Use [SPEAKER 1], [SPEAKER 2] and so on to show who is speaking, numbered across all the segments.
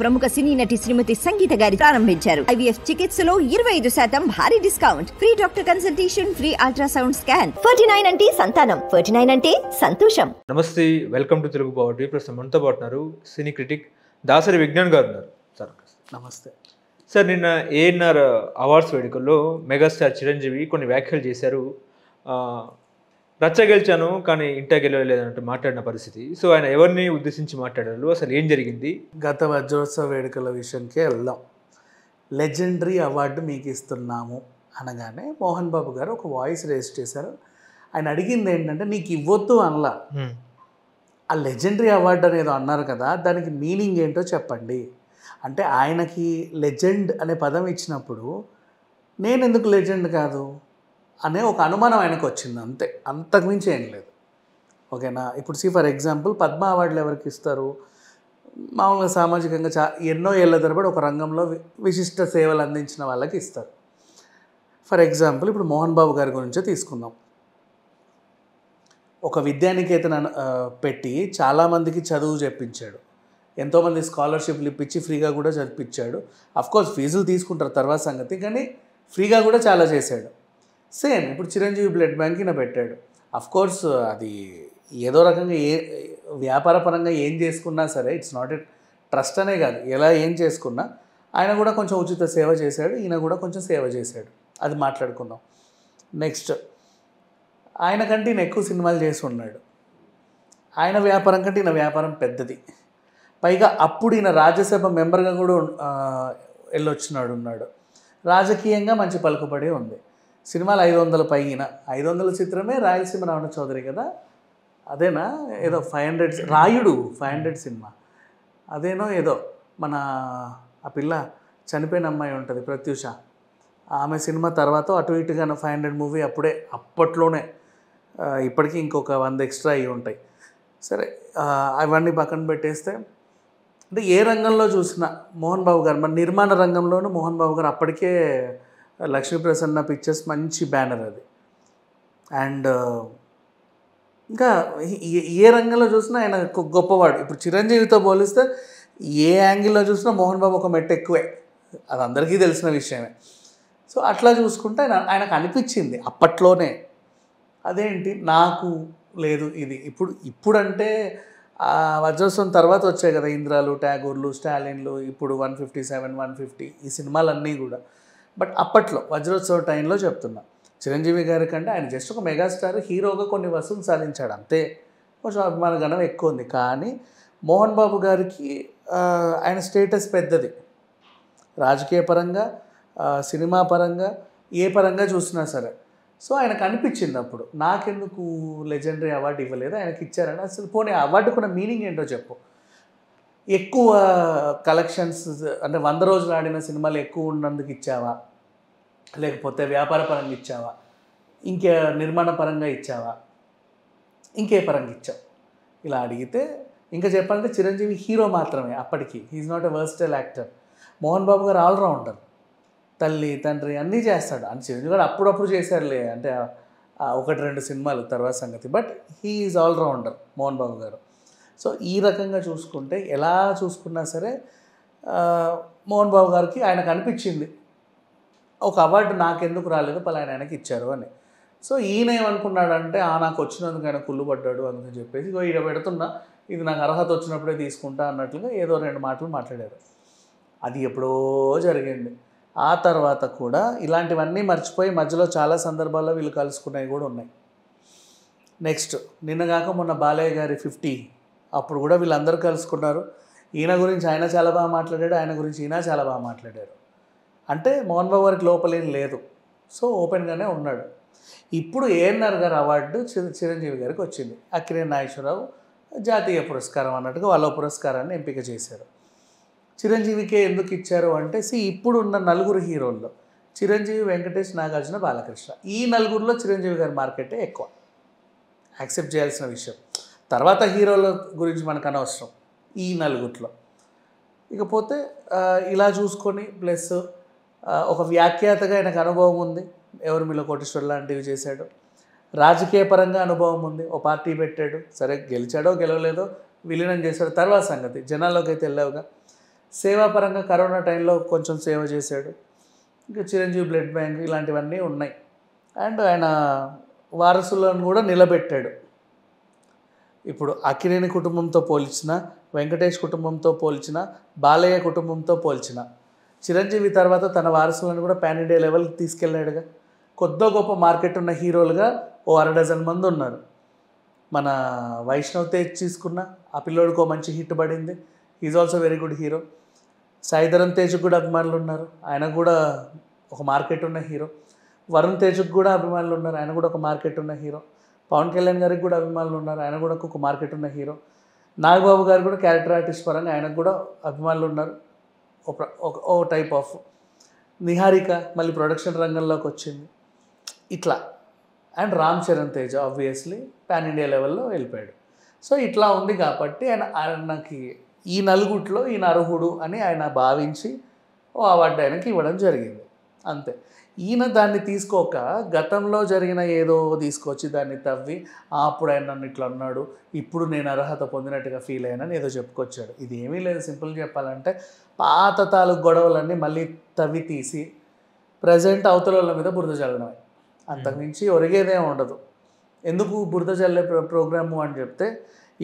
[SPEAKER 1] ప్రముఖ సినీ నటి శ్రీమతి సంగీత గారి ప్రారంభించారు ఐవీఎఫ్ చికిత్సలో ఇరవై ఐదు శాతం భారీ discount free doctor consultation free ultrasound scan forty nine అంటే సంతానం ఫార్టీ నైన్ అంటే సంతోషం నమస్తే welcome to Telugu power TV ప్రస్తుతం మనతో పాటున్నారు సినీ క్రిటిక్ దాసరి విజ్ఞాన్ గారు ఉన్నారు సార్ నమస్తే సార్ నిన్న ఏఎన్ఆర్ అవార్డ్స్ వేడుకల్లో మెగాస్టార్ చిరంజీవి కొన్ని వ్యాఖ్యలు చేశారు రచ్చగెలిచాను కానీ ఇంటా గెలవలేదంటూ మాట్లాడిన పరిస్థితి సో ఆయన ఎవరిని ఉద్దేశించి మాట్లాడారు అసలు ఏం జరిగింది గత వజ్రోత్సవ వేడుకల విషయంకే వెళ్దాం లెజెండరీ అవార్డు మీకు ఇస్తున్నాము అనగానే మోహన్ బాబు గారు ఒక వాయిస్ రేస్ చేశారు ఆయన అడిగింది ఏంటంటే నీకు ఇవ్వద్దు అనలా ఆ లెజెండరీ అవార్డు అనేది అన్నారు కదా దానికి మీనింగ్ ఏంటో చెప్పండి అంటే ఆయనకి లెజెండ్ అనే పదం ఇచ్చినప్పుడు నేను ఎందుకు లెజెండ్ కాదు అనే ఒక అనుమానం ఆయనకు వచ్చింది అంతే అంతకుమించి ఏం లేదు ఓకేనా ఇప్పుడు సి ఫర్ ఎగ్జాంపుల్ పద్మ అవార్డులు ఎవరికి ఇస్తారు మామూలుగా సామాజికంగా చా ఎన్నో ఏళ్ళ తరబడి ఒక రంగంలో విశిష్ట సేవలు అందించిన వాళ్ళకి ఇస్తారు ఫర్ ఎగ్జాంపుల్ ఇప్పుడు మోహన్ బాబు గారి గురించే తీసుకుందాం ఒక విద్యానికేతన పెట్టి చాలామందికి చదువు చెప్పించాడు ఎంతోమంది స్కాలర్షిప్లు ఇప్పించి ఫ్రీగా కూడా చదివించాడు అఫ్కోర్స్ ఫీజులు తీసుకుంటారు తర్వాత సంగతి కానీ ఫ్రీగా కూడా చాలా చేశాడు సేమ్ ఇప్పుడు చిరంజీవి బ్లడ్ బ్యాంక్ ఈయన పెట్టాడు కోర్స్ అది ఏదో రకంగా ఏ వ్యాపారపరంగా ఏం చేసుకున్నా సరే ఇట్స్ నాట్ ఎట్ ట్రస్ట్ అనే కాదు ఎలా ఏం చేసుకున్నా ఆయన కూడా కొంచెం ఉచిత సేవ చేశాడు ఈయన కూడా కొంచెం సేవ చేశాడు అది మాట్లాడుకుందాం నెక్స్ట్ ఆయన కంటే ఈయన ఎక్కువ సినిమాలు చేసి ఉన్నాడు ఆయన వ్యాపారం కంటే ఈయన వ్యాపారం పెద్దది పైగా అప్పుడు ఈయన రాజ్యసభ మెంబర్గా కూడా వెళ్ళొచ్చినాడు ఉన్నాడు రాజకీయంగా మంచి పలుకుబడి ఉంది సినిమాలు ఐదు వందల పైన ఐదు వందల చిత్రమే రాయలసీమ రావణ చౌదరి కదా అదేనా ఏదో five hundred Rayudu five hundred సినిమా అదేనో ఏదో మన ఆ పిల్ల చనిపోయిన అమ్మాయి ఉంటుంది ప్రత్యూష ఆమె సినిమా తర్వాత అటు ఇటుగా ఫైవ్ హండ్రెడ్ మూవీ అప్పుడే అప్పట్లోనే ఇప్పటికీ ఇంకొక వంద ఎక్స్ట్రా అయ్యి ఉంటాయి సరే అవన్నీ పక్కన పెట్టేస్తే అంటే ఏ రంగంలో చూసినా మోహన్ బాబు గారు మన నిర్మాణ రంగంలోనూ మోహన్ బాబు గారు అప్పటికే లక్ష్మీప్రసన్న పిక్చర్స్ మంచి బ్యానర్ అది అండ్ ఇంకా ఏ రంగంలో చూసినా ఆయన గొప్పవాడు ఇప్పుడు చిరంజీవితో పోలిస్తే ఏ యాంగిల్లో చూసినా మోహన్ బాబు ఒక మెట్ ఎక్కువే అది అందరికీ తెలిసిన విషయమే సో అట్లా చూసుకుంటే ఆయన ఆయనకు అనిపించింది అప్పట్లోనే అదేంటి నాకు లేదు ఇది ఇప్పుడు ఇప్పుడంటే వజ్రోత్సవం తర్వాత వచ్చాయి కదా ఇంద్రాలు ట్యాగూర్లు స్టాలిన్లు ఇప్పుడు one fifty seven one fifty ఈ సినిమాలన్నీ కూడా బట్ అప్పట్లో వజ్రోత్సవ టైంలో చెప్తున్నా చిరంజీవి గారి కంటే ఆయన జస్ట్ ఒక మెగాస్టార్ హీరోగా కొన్ని వసూలు సాధించాడు అంతే కొంచెం అభిమాన గణం ఎక్కువ ఉంది కానీ మోహన్ బాబు గారికి ఆయన స్టేటస్ పెద్దది రాజకీయ పరంగా సినిమా పరంగా ఏ పరంగా చూసినా సరే సో ఆయనకు అనిపించింది అప్పుడు నాకెందుకు లెజెండరీ అవార్డు ఇవ్వలేదు ఆయనకి ఇచ్చారని అసలు పోనీ కూడా మీనింగ్ ఏంటో చెప్పు ఎక్కువ కలెక్షన్స్ అంటే వంద రోజులు ఆడిన సినిమాలు ఎక్కువ ఉన్నందుకు ఇచ్చావా లేకపోతే వ్యాపార పరంగా ఇచ్చావా ఇంకే నిర్మాణ పరంగా ఇచ్చావా ఇంకే పరంగా ఇచ్చావు ఇలా అడిగితే ఇంకా చెప్పాలంటే చిరంజీవి హీరో మాత్రమే అప్పటికి he's not a versatile actor Mohan Babu గారు ఆల్రౌండర్ తల్లి తండ్రి అన్నీ చేస్తాడు అని చిరంజీవి గారు అప్పుడప్పుడు చేశారులే అంటే ఒకటి రెండు సినిమాలు తర్వాత సంగతి but he is allrounder Mohan Babu గారు సో ఈ రకంగా చూసుకుంటే ఎలా చూసుకున్నా సరే మోహన్ బాబు గారికి ఆయనకు అనిపించింది ఒక అవార్డు నాకెందుకు రాలేదు పలాయన ఆయనకి ఇచ్చారు అని సో ఈయన ఏమనుకున్నాడంటే ఆ నాకు వచ్చినందుకు ఆయన కుళ్ళు పడ్డాడు అందుకని చెప్పేసి ఇక ఈడ పెడుతున్నా ఇది నాకు అర్హత వచ్చినప్పుడే తీసుకుంటా అన్నట్లుగా ఏదో రెండు మాటలు మాట్లాడారు అది ఎప్పుడో జరిగింది ఆ తర్వాత కూడా ఇలాంటివన్నీ మర్చిపోయి మధ్యలో చాలా సందర్భాల్లో వీళ్ళు కలుసుకున్నాయి కూడా ఉన్నాయి నెక్స్ట్ నిన్నగాక మొన్న బాలయ్య గారి ఫిఫ్టీ అప్పుడు కూడా వీళ్ళందరూ కలుసుకున్నారు ఈయన గురించి ఆయన చాలా బాగా మాట్లాడాడు ఆయన గురించి ఈయన చాలా బాగా మాట్లాడారు అంటే మోహన్ బాబు గారికి లోపలేం లేదు సో ఓపెన్గానే ఉన్నాడు ఇప్పుడు ఏఎన్ఆర్ గారు అవార్డు చిరంజీవి గారికి వచ్చింది అక్కినే నాగేశ్వరరావు జాతీయ పురస్కారం అన్నట్టుగా వాళ్ళ పురస్కారాన్ని ఎంపిక చేశారు చిరంజీవికే ఎందుకు ఇచ్చారు అంటే సి ఇప్పుడున్న నలుగురు హీరోల్లో చిరంజీవి వెంకటేష్ నాగార్జున బాలకృష్ణ ఈ నలుగురిలో చిరంజీవి గారి మార్కెటే ఎక్కువ యాక్సెప్ట్ చేయాల్సిన విషయం తర్వాత హీరోల గురించి మనకు అనవసరం ఈ నలుగుట్లో ఇకపోతే ఇలా చూసుకొని ప్లస్ ఒక వ్యాఖ్యాతగా ఆయనకు అనుభవం ఉంది ఎవరు మీలో కోటేశ్వర్ లాంటివి చేశాడు రాజకీయ పరంగా అనుభవం ఉంది ఓ పార్టీ పెట్టాడు సరే గెలిచాడో గెలవలేదో విలీనం చేశాడు తర్వాత సంగతి జనాల్లోకి అయితే వెళ్ళావుగా సేవాపరంగా కరోనా టైంలో కొంచెం సేవ చేశాడు ఇంకా చిరంజీవి బ్లడ్ బ్యాంక్ ఇలాంటివన్నీ ఉన్నాయి అండ్ ఆయన వారసులను కూడా నిలబెట్టాడు ఇప్పుడు అకినేని కుటుంబంతో పోల్చిన వెంకటేష్ కుటుంబంతో పోల్చిన బాలయ్య కుటుంబంతో పోల్చిన చిరంజీవి తర్వాత తన వారసులను కూడా పాన్ ఇండియా లెవెల్కి తీసుకెళ్ళాడుగా కొద్దో గొప్ప మార్కెట్ ఉన్న హీరోలుగా ఓ అర డజన్ మంది ఉన్నారు మన వైష్ణవ్ తేజ్ తీసుకున్న ఆ పిల్లోడికి ఓ మంచి హిట్ పడింది is also very good hero Sai Dharam తేజ్కి కూడా అభిమానులు ఉన్నారు ఆయన కూడా ఒక మార్కెట్ ఉన్న హీరో వరుణ్ తేజ్కి కూడా అభిమానులు ఉన్నారు ఆయన కూడా ఒక మార్కెట్ ఉన్న హీరో పవన్ కళ్యాణ్ గారికి కూడా అభిమానులు ఉన్నారు ఆయన కూడా ఒక మార్కెట్ ఉన్న హీరో నాగబాబు గారు కూడా క్యారెక్టర్ ఆర్టిస్ట్ పరంగా ఆయనకు కూడా అభిమానులు ఉన్నారు ఒక ఓ టైప్ ఆఫ్ నిహారిక మళ్ళీ ప్రొడక్షన్ రంగంలోకి వచ్చింది ఇట్లా and Ram Charan Teja obviously pan India లెవెల్లో వెళ్ళిపోయాడు సో ఇట్లా ఉంది కాబట్టి ఆయన ఆయనకి ఈ నలుగుట్లో ఈయన అర్హుడు అని ఆయన భావించి ఓ అవార్డు ఆయనకి ఇవ్వడం జరిగింది అంతే ఈయన దాన్ని తీసుకోక గతంలో జరిగిన ఏదో తీసుకొచ్చి దాన్ని తవ్వి అప్పుడు ఆయన నన్ను ఇట్లా అన్నాడు ఇప్పుడు నేను అర్హత పొందినట్టుగా ఫీల్ అయినని ఏదో చెప్పుకొచ్చాడు ఇది ఏమీ లేదు సింపుల్ చెప్పాలంటే పాత తాలూకు గొడవలన్నీ మళ్ళీ తవ్వి తీసి ప్రజెంట్ అవతల వాళ్ళ మీద బురద చల్లడమే అంతకుమించి ఒరిగేదేం ఉండదు ఎందుకు బురద చల్లే ప్రోగ్రాము అని చెప్తే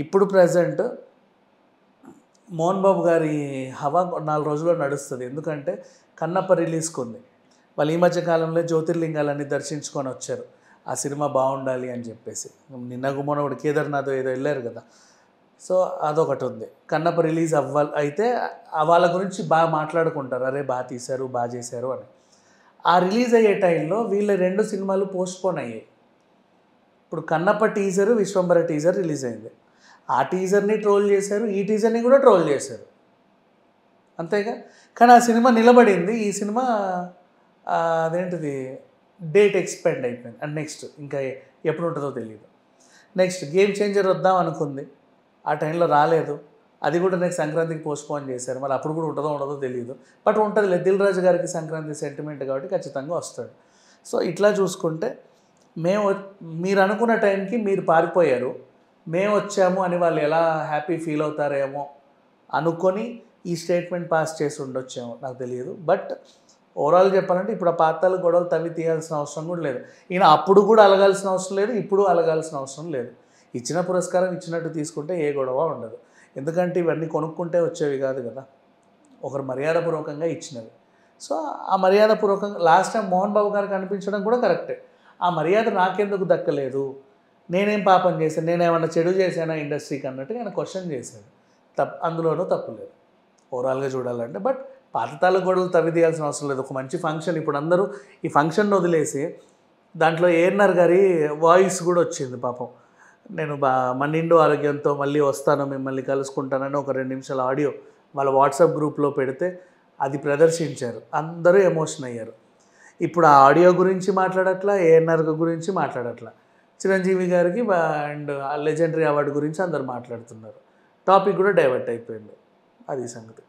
[SPEAKER 1] ఇప్పుడు ప్రజెంట్ మోహన్ బాబు గారి హవా నాలుగు రోజుల్లో నడుస్తుంది ఎందుకంటే కన్నప్ప రిలీజ్కి ఉంది వాళ్ళు ఈ మధ్య కాలంలో జ్యోతిర్లింగాలన్నీ దర్శించుకొని వచ్చారు ఆ సినిమా బాగుండాలి అని చెప్పేసి నిన్న గుమ్మన ఒకటి కేదార్నాథ్ ఏదో వెళ్ళారు కదా సో అదొకటి ఉంది కన్నప్ప రిలీజ్ అవ్వాలి అయితే వాళ్ళ గురించి బాగా మాట్లాడుకుంటారు అరే బాగా తీశారు బాగా చేశారు అని ఆ రిలీజ్ అయ్యే టైంలో వీళ్ళ రెండు సినిమాలు పోస్ట్పోన్ అయ్యాయి ఇప్పుడు Kannappa teaser Vishwambhara teaser release అయింది ఆ టీజర్ని ట్రోల్ చేశారు ఈ టీజర్ని కూడా ట్రోల్ చేశారు అంతేగా కానీ ఆ సినిమా నిలబడింది ఈ సినిమా అదేంటిది డేట్ ఎక్స్పెండ్ అయిపోయింది అండ్ నెక్స్ట్ ఇంకా ఎప్పుడు ఉంటుందో తెలియదు నెక్స్ట్ గేమ్ చేంజర్ వద్దాం అనుకుంది ఆ టైంలో రాలేదు అది కూడా నేను సంక్రాంతికి పోస్ట్పోన్ చేశారు మరి అప్పుడు కూడా ఉంటుందో ఉండదో తెలియదు బట్ ఉంటుంది దిల్ రాజు గారికి సంక్రాంతి సెంటిమెంట్ కాబట్టి ఖచ్చితంగా వస్తాడు సో ఇట్లా చూసుకుంటే మేము మీరు అనుకున్న టైంకి మీరు పారిపోయారు మేము వచ్చాము అని వాళ్ళు ఎలా హ్యాపీ ఫీల్ అవుతారేమో అనుకొని ఈ స్టేట్మెంట్ పాస్ చేసి ఉండొచ్చేమో నాకు తెలియదు బట్ ఓవరాల్ చెప్పాలంటే ఇప్పుడు ఆ పాత్రలు గొడవలు తవ్వి తీయాల్సిన అవసరం కూడా లేదు ఈయన అప్పుడు కూడా అలగాల్సిన అవసరం లేదు ఇప్పుడు అలగాల్సిన అవసరం లేదు ఇచ్చిన పురస్కారం ఇచ్చినట్టు తీసుకుంటే ఏ గొడవ ఉండదు ఎందుకంటే ఇవన్నీ కొనుక్కుంటే వచ్చేవి కాదు కదా ఒకరు మర్యాదపూర్వకంగా ఇచ్చినవి సో ఆ మర్యాదపూర్వకంగా లాస్ట్ టైం మోహన్ బాబు గారికి అనిపించడం కూడా కరెక్టే ఆ మర్యాద నాకెందుకు దక్కలేదు నేనేం పాపం చేశాను నేనేమన్నా చెడు చేశానా ఇండస్ట్రీకి అన్నట్టు నేను క్వశ్చన్ చేశాను తప్ అందులోనూ తప్పులేదు ఓవరాల్గా చూడాలంటే బట్ పాతతాల గోడలు తవ్విదీయాల్సిన అవసరం లేదు ఒక మంచి ఫంక్షన్ ఇప్పుడు అందరూ ఈ ఫంక్షన్ వదిలేసి దాంట్లో ఏఎన్ఆర్ గారి వాయిస్ కూడా వచ్చింది పాపం నేను బా మన నిండు ఆరోగ్యంతో మళ్ళీ వస్తాను మిమ్మల్ని కలుసుకుంటానని ఒక రెండు నిమిషాల ఆడియో వాళ్ళ వాట్సాప్ గ్రూప్లో పెడితే అది ప్రదర్శించారు అందరూ ఎమోషన్ అయ్యారు ఇప్పుడు ఆ ఆడియో గురించి మాట్లాడట్లా ఏఎన్ఆర్ గురించి మాట్లాడట్లా చిరంజీవి గారికి అండ్ లెజెండరీ అవార్డు గురించి అందరు మాట్లాడుతున్నారు టాపిక్ కూడా డైవర్ట్ అయిపోయింది అది సంగతి